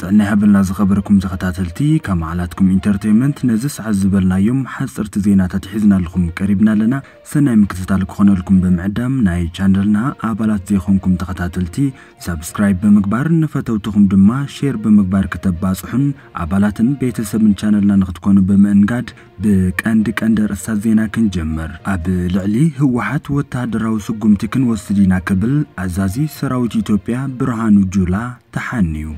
ጥዕና ይሃበልና ዝኸበረኩም ተኸታተልቲ ካብ መዓላትኩም ኢንተርቴንመንት ነዚ ሰዓት ዝበልናዮም ሓፅርቲ ዜናታት ሒዝናለኹም ቀሪብና ኣለና ሰናይ ምክትታል ክኾነልኩም ብምዕዳም ናይ ቻነልና ኣባላት ዘይኮንኩም ተኸታተልቲ ሳብስክራይብ ብምግባር ንፈተውትኹም ድማ ሼር ብምግባር ክተባፅሑን ኣባላትን ቤተሰብን ቻነልና ንክትኮኑ ብምእንጋድ ብቀንዲ ቀንዲ ርእሳት ዜና ክንጀምር ኣብ ልዕሊ ህወሓት ወተሃደራዊ ስጉምቲ ክንወስድ ኢና ክብል ኣዛዚ ሰራዊት ኢትዮጵያ ብርሃኑ ጁላ ተሓንዩ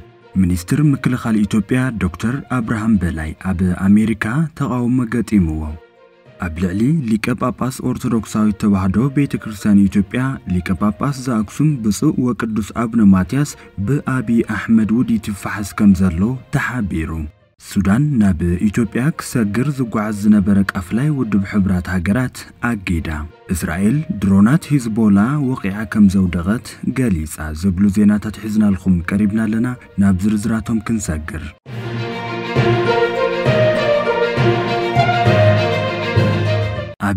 ሚኒስትር ምክልኻል ኢትዮጵያ ዶክተር ኣብርሃም በላይ ኣብ ኣሜሪካ ተቃውሞ ገጢምዎ ኣብ ልዕሊ ሊቀ ጳጳስ ኦርቶዶክሳዊት ተዋህዶ ቤተ ክርስቲያን ኢትዮጵያ ሊቀ ጳጳስ ዘኣክሱም ብፁእ ወቅዱስ አቡነ ማትያስ ብኣብዪ ኣሕመድ ውድ ይትፋሓስ ከም ዘሎ ተሓቢሩ ሱዳን ናብ ኢትዮጵያ ክሰግር ዝጓዓዝ ዝነበረ ቃፍላይ ውድብ ሕብራት ሃገራት ኣጌዳ እስራኤል ድሮናት ሂዝቦላ ወቂዓ ከም ዘውደቐት ገሊጻ ዝብሉ ዜናታት ሒዝናልኹም ቀሪብና ኣለና ናብ ዝርዝራቶም ክንሰግር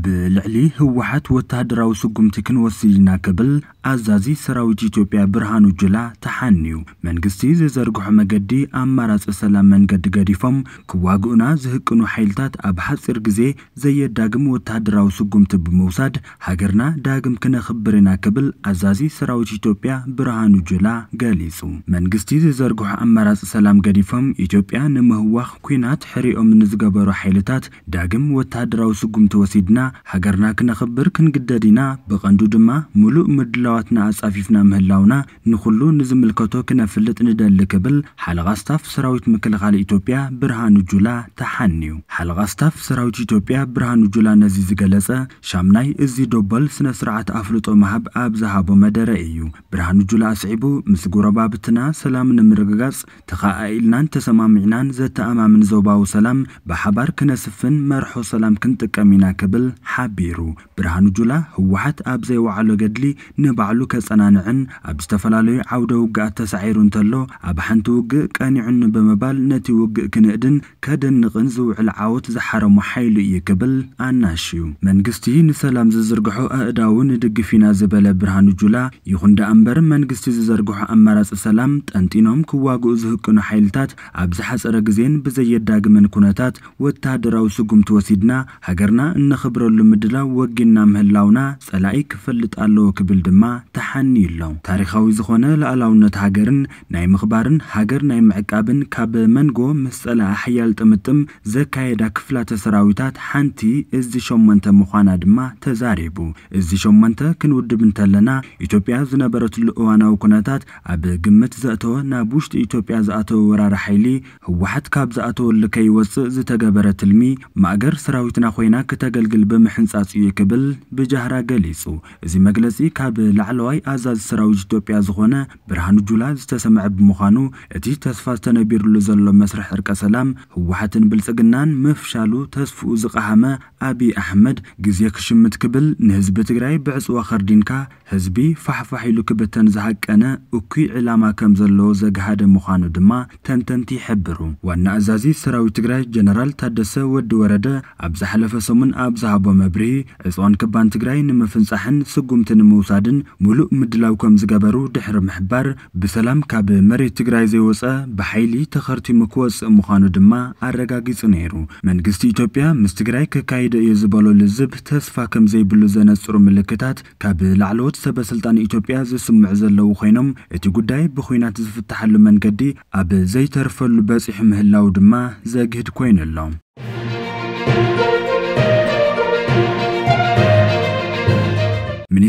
ብልዕሊ ህወሓት ወተሃደራዊ ስጉምቲ ክንወስድ ኢና ክብል ኣዛዚ ሰራዊት ኢትዮጵያ ብርሃኑ ጁላ ተሓንዩ መንግስቲ ዝዘርግሖ መገዲ ኣማራፂ ሰላም መንገዲ ገዲፎም ክዋግኡና ዝህቅኑ ሓይልታት ኣብ ሓፂር ግዜ ዘየዳግም ወተሃደራዊ ስጉምቲ ብምውሳድ ሃገርና ዳግም ክነኽብር ኢና ክብል ኣዛዚ ሰራዊት ኢትዮጵያ ብርሃኑ ጁላ ገሊጹ መንግስቲ ዝዘርግሖ ኣማራፂ ሰላም ገዲፎም ኢትዮጵያ ንምህዋኽ ኩናት ሕሪኦም ንዝገበሩ ሓይልታት ዳግም ወተሃደራዊ ስጉምቲ ወሲድና ሃገርና ክነኽብር ክንግደድ ኢና ብቐንዱ ድማ ሙሉእ ምድላዋትና ኣጻፊፍና ምህላውና ንኹሉ ንዝምልከቶ ክነፍልጥ ንደሊ ክብል ሓለቓ ስታፍ ሰራዊት ምክልኻል ኢትዮጵያ ብርሃኑ ጁላ ተሓንዩ ሓለቓ ስታፍ ሰራዊት ኢትዮጵያ ብርሃኑ ጁላ ነዚ ዝገለጸ ሻምናይ እዚ ዶበል ስነ ስርዓት ኣፍልጦ ምሃብ ኣብ ዝሃቦ መደረ እዩ ብርሃኑ ጁላ ኣስዒቡ ምስ ጉረባብትና ሰላም ንምርግጋጽ ተኸኣኢልናን ተሰማሚዕናን ዘተኣማምን ዞባዊ ሰላም ብሓባር ክነስፍን መርሖ ሰላም ክንጥቀም ኢና ክብል ሓቢሩ ብርሃኑ ጁላ ህወሓት ኣብ ዘይወዓሎ ገድሊ ንባዕሉ ከጸናንዕን ኣብ ዝተፈላለዩ ዓውደ ውግኣት ተሳዒሩ እንተሎ ኣብ ሓንቲ ውግእ ቀኒዑኒ ብምባል ነቲ ውግእ ክንእድን ከደንቕን ዝውዕል ዓወት ዝሓረሞ ሓይሉ እዩ ክብል ኣናሽ እዩ መንግስቲ ንሰላም ዝዝርግሖ ኣእዳው ንድግፍ ኢና ዝበለ ብርሃኑ ጁላ ይኹን ደኣ እምበር መንግስቲ ዝዘርግሖ ኣማራፂ ሰላም ጠንጢኖም ክዋግኡ ዝህቅኑ ሓይልታት ኣብ ዝሓፀረ ግዜን ብዘየዳግመን ኩነታት ወታደራዊ ስጉምቲ ወሲድና ሃገርና እነኽብረሉ ዘብለሉ ምድላው ወጊና ምህላውና ጸላኢ ክፈልጥ ኣለዎ ክብል ድማ ተሓኒ ኣሎ ታሪካዊ ዝኾነ ላዕላውነት ሃገርን ናይ ምኽባርን ሃገር ናይ ምዕቃብን ካብ መንጎ ምስ ጸላእ ሓያል ጥምጥም ዘካየዳ ክፍላተ ሰራዊታት ሓንቲ እዚ ሸመንተ ምዃና ድማ ተዛሪቡ እዚ ሸመንተ ክንውድብ እንተለና ኢትዮጵያ ዝነበረትሉ እዋናዊ ኩነታት ኣብ ግምት ዘእተወ ናብ ውሽጢ ኢትዮጵያ ዝኣተወ ወራሪ ሓይሊ ህወሓት ካብ ዝኣተወሉ ከይወፅእ ዝተገበረ ትልሚ ማእገር ሰራዊትና ኮይና ክተገልግል ብ ምሕንጻጽ እዩ ክብል ብጃህራ ገሊጹ እዚ መግለጺ ካብ ላዕለዋይ ኣዛዝ ሰራዊት ኢትዮጵያ ዝኾነ ብርሃኑ ጁላ ዝተሰምዐ ብምዃኑ እቲ ተስፋ ዝተነቢሩሉ ዘሎ መስርሕ ዕርቀ ሰላም ህወሓትን ብልጽግናን ምፍሻሉ ተስፍኡ ዝቐሃመ ኣብዪ ኣሕመድ ግዜ ክሽምት ክብል ንህዝቢ ትግራይ ብዕጽዎ ኸርዲንካ ህዝቢ ፋሕፋሕ ኢሉ ክብተን ዝሃቀነ እኩይ ዕላማ ከም ዘለዎ ዘግሃደ ምዃኑ ድማ ተንተንቲ ይሕብሩ ዋና ኣዛዚ ሰራዊት ትግራይ ጀነራል ታደሰ ወዲ ወረደ ኣብ ዝሓለፈ ሰሙን ኣብ ዝሃቦ መብሪ እፅዋን ክባን ትግራይ ንምፍንፃሕን ስጉምቲ ንምውሳድን ሙሉእ ምድላው ከም ዝገበሩ ድሕሪ ምሕባር ብሰላም ካብ መሬት ትግራይ ዘይወፀ ብሓይሊ ተኸርቲሙ ክወፅእ ምዃኑ ድማ ኣረጋጊጹ ነይሩ መንግስቲ ኢትዮጵያ ምስ ትግራይ ክካይደ እዩ ዝበሎ ልዝብ ተስፋ ከም ዘይብሉ ዘነፅሩ ምልክታት ካብ ላዕለዎት ሰበስልጣን ኢትዮጵያ ዝስምዑ ዘለዉ ኮይኖም እቲ ጉዳይ ብኩናት ዝፍትሐሉ መንገዲ ኣብ ዘይተርፈሉ በፂሑ ምህላው ድማ ዘግህድ ኮይኑ ኣሎ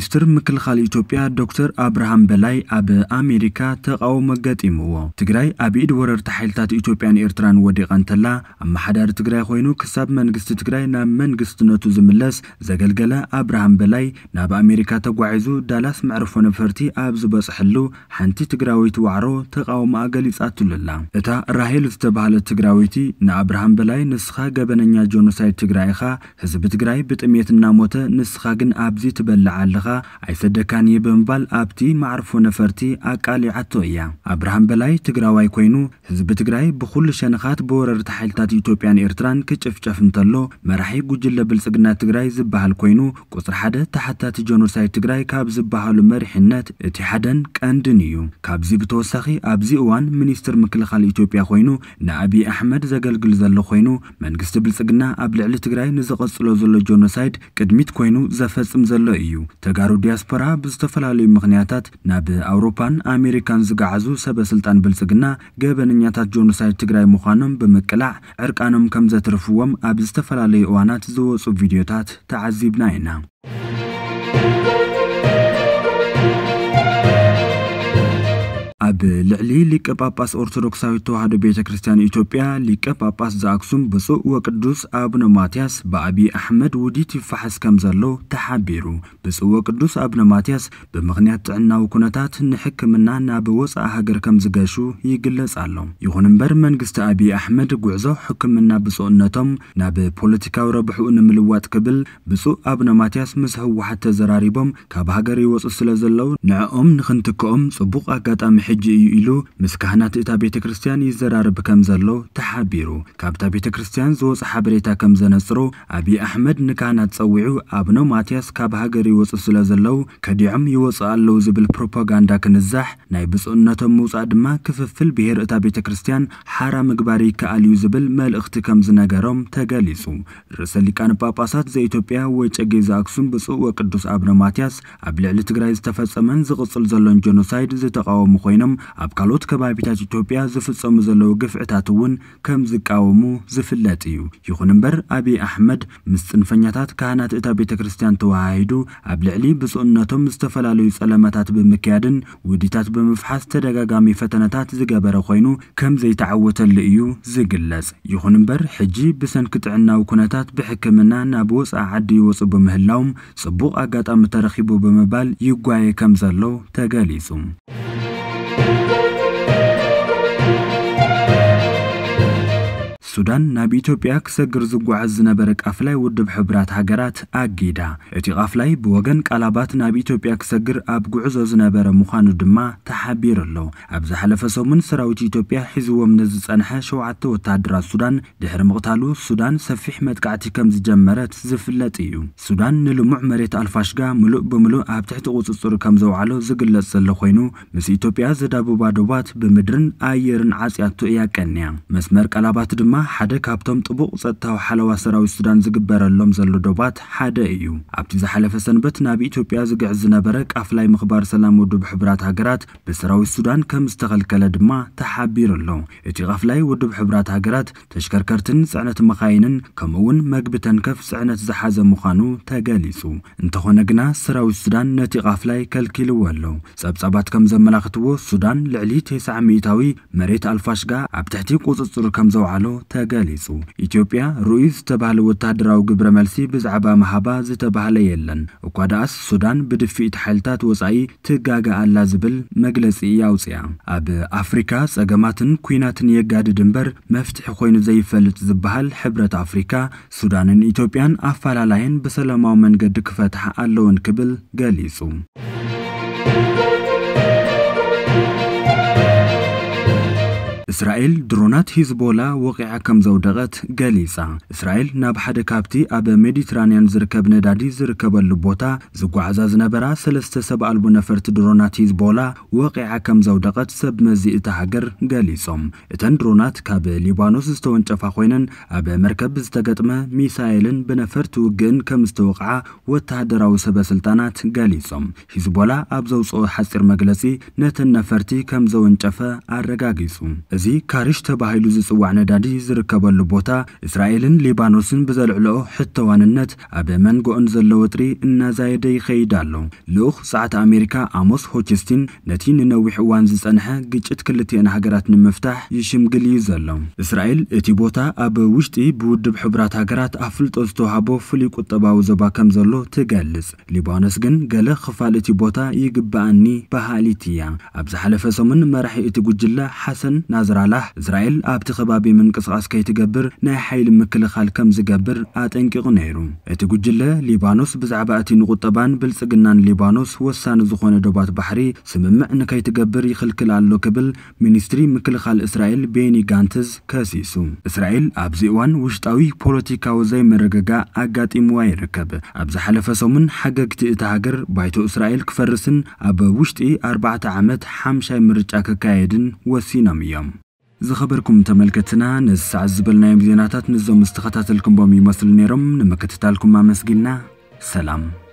ሚኒስትር ምክልኻል ኢትዮጵያ ዶክተር ኣብርሃም በላይ ኣብ ኣሜሪካ ተቃውሞ ገጢምዎ ትግራይ ኣብ ኢድ ወረርቲ ሓይልታት ኢትዮጵያን ኤርትራን ወዲቓ እንተላ ኣመሓዳሪ ትግራይ ኮይኑ ክሳብ መንግስቲ ትግራይ ናብ መንግስትነቱ ዝምለስ ዘገልገለ ኣብርሃም በላይ ናብ ኣሜሪካ ተጓዒዙ ዳላስ መዕርፎ ነፈርቲ ኣብ ዝበፅሐሉ ሓንቲ ትግራዊት ዋዕሮ ተቃውሞኣ ገሊፃትሉላ እታ ራሄል ዝተባሃለት ትግራዊቲ ንኣብርሃም በላይ ንስኻ ገበነኛ ጆኖሳይድ ትግራይ ኢኻ ህዝቢ ትግራይ ብጥሜት እናሞተ ንስኻ ግን ኣብዚ ትበልዓ ኣለኻ ኣይሰደካን እየ ብምባል ኣብቲ ማዕርፎ ነፈርቲ ኣቃሊዓቶ እያ ኣብርሃም በላይ ትግራዋይ ኮይኑ ህዝቢ ትግራይ ብኩሉ ሸነኻት ብወረርቲ ሓይልታት ኢትዮጵያን ኤርትራን ክጭፍጨፍ እንተሎ መራሒ ጉጅለ ብልፅግና ትግራይ ዝበሃል ኮይኑ ቁፅሪ ሓደ ተሓታቲ ጀኖሳይ ትግራይ ካብ ዝበሃሉ መሪሕነት እቲ ሓደን ቀንድን እዩ ካብዚ ብተወሳኺ ኣብዚ እዋን ሚኒስትር ምክልኻል ኢትዮጵያ ኮይኑ ንኣብዪ ኣሕመድ ዘገልግል ዘሎ ኮይኑ መንግስቲ ብልፅግና ኣብ ልዕሊ ትግራይ ንዝቐፅሎ ዘሎ ጀኖሳይድ ቅድሚት ኮይኑ ዘፈጽም ዘሎ እዩ ተጋሩ ዲያስፖራ ብዝተፈላለዩ ምክንያታት ናብ ኣውሮፓን ኣሜሪካን ዝገዓዙ ሰበስልጣን ስልጣን ብልፅግና ገበነኛታት ጆኖሳይድ ትግራይ ምዃኖም ብምቅላዕ ዕርቃኖም ከም ዘትርፍዎም ኣብ ዝተፈላለዩ እዋናት ዝወፁ ቪድዮታት ተዓዚብና ኢና ኣብ ልዕሊ ሊቀ ጳጳስ ኦርቶዶክሳዊት ተዋህዶ ቤተ ክርስቲያን ኢትዮጵያ ሊቀ ጳጳስ ዝኣክሱም ብፁእ ወቅዱስ አቡነ ማትያስ ብኣብዪ ኣሕመድ ውዲት ይፋሓስ ከም ዘሎ ተሓቢሩ ብፁእ ወቅዱስ አቡነ ማትያስ ብምኽንያት ጥዕናዊ ኩነታት ንሕክምና ናብ ወፃኢ ሃገር ከም ዝገሹ ይግለጽ ኣሎ ይኹን እምበር መንግስቲ ኣብዪ ኣሕመድ ጉዕዞ ሕክምና ብፁእነቶም ናብ ፖለቲካዊ ረብሕኡ ንምልዋጥ ክብል ብፁእ አቡነ ማትያስ ምስ ህወሓት ተዘራሪቦም ካብ ሃገር ይወፁ ስለ ዘለው ንዕኦም ንክንትክኦም ጽቡቕ ኣጋጣሚ ሕጂ እዩ ኢሉ ምስ ካህናት እታ ቤተ ክርስቲያን ይዘራርብ ከም ዘሎ ተሓቢሩ ካብታ ቤተ ክርስቲያን ዝወፅ ሓበሬታ ከም ዘነፅሮ ኣብዪ ኣሕመድ ንካህናት ፀዊዑ ኣቡነ ማትያስ ካብ ሃገር ይወፁ ስለ ዘለው ከዲዖም ይወፁ ኣለው ዝብል ፕሮፓጋንዳ ክንዛሕ ናይ ብፁእነቶም ምውፃእ ድማ ክፍፍል ብሄር እታ ቤተ ክርስቲያን ሓራ ምግባር ይከኣል እዩ ዝብል መልእኽቲ ከም ዝነገሮም ተገሊጹ ርእሰ ሊቃነ ጳጳሳት ዘኢትዮጵያ ወይ ወጨጌ ዝኣክሱም ብፁእ ወቅዱስ ኣቡነ ማትያስ ኣብ ልዕሊ ትግራይ ዝተፈፀመን ዝቕፅል ዘሎን ጀኖሳይድ ዝተቃወሙ ኮይኖም ኮይኖም ኣብ ካልኦት ከባቢታት ኢትዮጵያ ዝፍፀሙ ዘለዉ ግፍዕታት እውን ከም ዝቃወሙ ዝፍለጥ እዩ ይኹን እምበር ኣብዪ ኣሕመድ ምስ ፅንፈኛታት ካህናት እታ ቤተ ክርስቲያን ተወሃሂዱ ኣብ ልዕሊ ብፅኡነቶም ዝተፈላለዩ ጸለማታት ብምክያድን ውዲታት ብምፍሓስ ተደጋጋሚ ፈተነታት ዝገበረ ኮይኑ ከም ዘይተዓወተሉ እዩ ዝግለጽ ይኹን እምበር ሕጂ ብሰንኪ ጥዕናዊ ኩነታት ብሕክምና ናብ ወፃእ ዓዲ ይወፁ ብምህላውም ጽቡቕ ኣጋጣሚ ተረኺቡ ብምባል ይጓየ ከም ዘሎ ተገሊጹ ሱዳን ናብ ኢትዮጵያ ክሰግር ዝጓዓዝ ዝነበረ ቃፍላይ ውድብ ሕብራት ሃገራት ኣጊዳ እቲ ቃፍላይ ብወገን ቃላባት ናብ ኢትዮጵያ ክሰግር ኣብ ጉዕዞ ዝነበረ ምዃኑ ድማ ተሓቢሩ ኣሎ ኣብ ዝሓለፈ ሰሙን ሰራዊት ኢትዮጵያ ሒዝዎም ንዝጸንሐ ሸውዓተ ወታደራት ሱዳን ድሕሪ ምቕታሉ ሱዳን ሰፊሕ መጥቃዕቲ ከም ዝጀመረት ዝፍለጥ እዩ ሱዳን ንልሙዕ መሬት ኣልፋሽጋ ሙሉእ ብምሉእ ኣብ ትሕቲ ቁፅፅር ከም ዘውዕሎ ዝግለጽ ዘሎ ኮይኑ ምስ ኢትዮጵያ ዘዳብባ ዶባት ብምድርን ኣየርን ዓፅያቱ እያ ቀንያ መስመር ቀላባት ድማ ሓደ ካብቶም ጥቡቕ ፀጥታዊ ሓለዋ ሰራዊት ሱዳን ዝግበረሎም ዘሎ ዶባት ሓደ እዩ ኣብቲ ዝሓለፈ ሰንበት ናብ ኢትዮጵያ ዝግዕ ዝነበረ ቃፍላይ ምኽባር ሰላም ውድብ ሕቡራት ሃገራት ብሰራዊት ሱዳን ከም ዝተኸልከለ ድማ ተሓቢሩ ኣሎ እቲ ቃፍላይ ውድብ ሕቡራት ሃገራት ተሽከርከርትን ፅዕነት መኻይንን ከምኡውን መግቢ ተንከፍ ፅዕነት ዝሓዘ ምዃኑ ተገሊጹ እንተኾነ ግና ሰራዊት ሱዳን ነቲ ቃፍላይ ከልኪልዎ ኣሎ ጸብጻባት ከም ዘመላኽትዎ ሱዳን ልዕሊ 90 ሚእታዊ መሬት ኣልፋሽጋ ኣብ ትሕቲ ቁፅፅር ከም ዘውዓሎ ተገሊጹ ኢትዮጵያ ሩኢዝ ዝተባህለ ወታደራዊ ግብረ መልሲ ብዛዕባ ማሃባ ዝተባህለ የለን እኳ ደኣስ ሱዳን ብድፊኢት ሓይልታት ወፃኢ ትጋጋእ ኣላ ዝብል መግለፂ ኣውፅያ ኣብ ኣፍሪካ ጸገማትን ኩናትን የጋድድ እምበር መፍትሒ ኮይኑ ዘይፈልጥ ዝበሃል ሕብረት ኣፍሪካ ሱዳንን ኢትዮጵያን ኣፈላላየን ብሰላማዊ መንገዲ ክፈትሓ ኣለውን ክብል ገሊጹ እስራኤል ድሮናት ሂዝቦላ ወቂዓ ከም ዘውደቐት ገሊጻ እስራኤል ናብ ሓደ ካብቲ ኣብ ሜዲትራንያን ዝርከብ ነዳዲ ዝርከበሉ ቦታ ዝጓዓዛ ዝነበራ ሰለስተ ሰብ ኣልቦ ነፈርቲ ድሮናት ሂዝቦላ ወቂዓ ከም ዘውደቐት ሰብ መዚ እቲ ሃገር ገሊጾም እተን ድሮናት ካብ ሊባኖስ ዝተወንጨፋ ኮይነን ኣብ መርከብ ዝተገጥመ ሚሳኤልን ብነፈርቲ ውግእን ከም ዝተወቕዓ ወተሃደራዊ ሰበስልጣናት ገሊጾም ሂዝቦላ ኣብ ዘውፅኦ ሓፂር መግለጺ ነተን ነፈርቲ ከም ዘወንጨፈ ኣረጋጊጹ እዚ እዚ ካሪሽ ተባሂሉ ዝፅዋዕ ነዳዲ ዝርከበሉ ቦታ እስራኤልን ሊባኖስን ብዘልዕልኦ ሕተዋንነት ኣብ መንጎኦን ዘሎ ወጥሪ እናዛየደ ይኸይድ ኣሎ ልኡኽ ሰዓት ኣሜሪካ ኣሞስ ሆችስቲን ነቲ ንነዊሕ እዋን ዝጸንሐ ግጭት ክልቲአን ሃገራት ንምፍታሕ ይሽምግል እዩ ዘሎ እስራኤል እቲ ቦታ ኣብ ውሽጢ ብውድብ ሕቡራት ሃገራት ኣፍልጦ ዝተዋሃቦ ፍሉይ ቁጠባዊ ዞባ ከም ዘሎ ትገልጽ ሊባኖስ ግን ገለ ክፋል እቲ ቦታ ይግባኣኒ በሃሊት እያ ኣብ ዝሓለፈ ሰሙን መራሒ እቲ ጉጅለ ሓሰን ናዘ ዝራላህ እስራኤል ኣብቲ ከባቢ ምንቅስቓስ ከይትገብር ናይ ሓይሊ ምክልኻል ከም ዝገብር ኣጠንቂቑ ነይሩ እቲ ጉጅለ ሊባኖስ ብዛዕባ እቲ ንቁጠባን ብልጽግናን ሊባኖስ ወሳኒ ዝኾነ ዶባት ባሕሪ ስምምዕ ንከይትገብር ይኽልክል ኣሎ ክብል ሚኒስትሪ ምክልኻል እስራኤል ቤኒ ጋንትዝ ከሲሱ እስራኤል ኣብዚ እዋን ውሽጣዊ ፖለቲካዊ ዘይምርግጋእ ኣጋጢምዋ ይርከብ ኣብ ዝሓለፈ ሰሙን ሓገግቲ እቲ ሃገር ባይቶ እስራኤል ክፈርስን ኣብ ውሽጢ ኣርባዕተ ዓመት ሓምሻይ ምርጫ ክካየድን ወሲኖም እዮም زخبركم تملكتنا نس عزبلنا يمزيناتات نزو مستخطات الكمبومي مصل نيرم نمكتتالكم ما مسجلنا سلام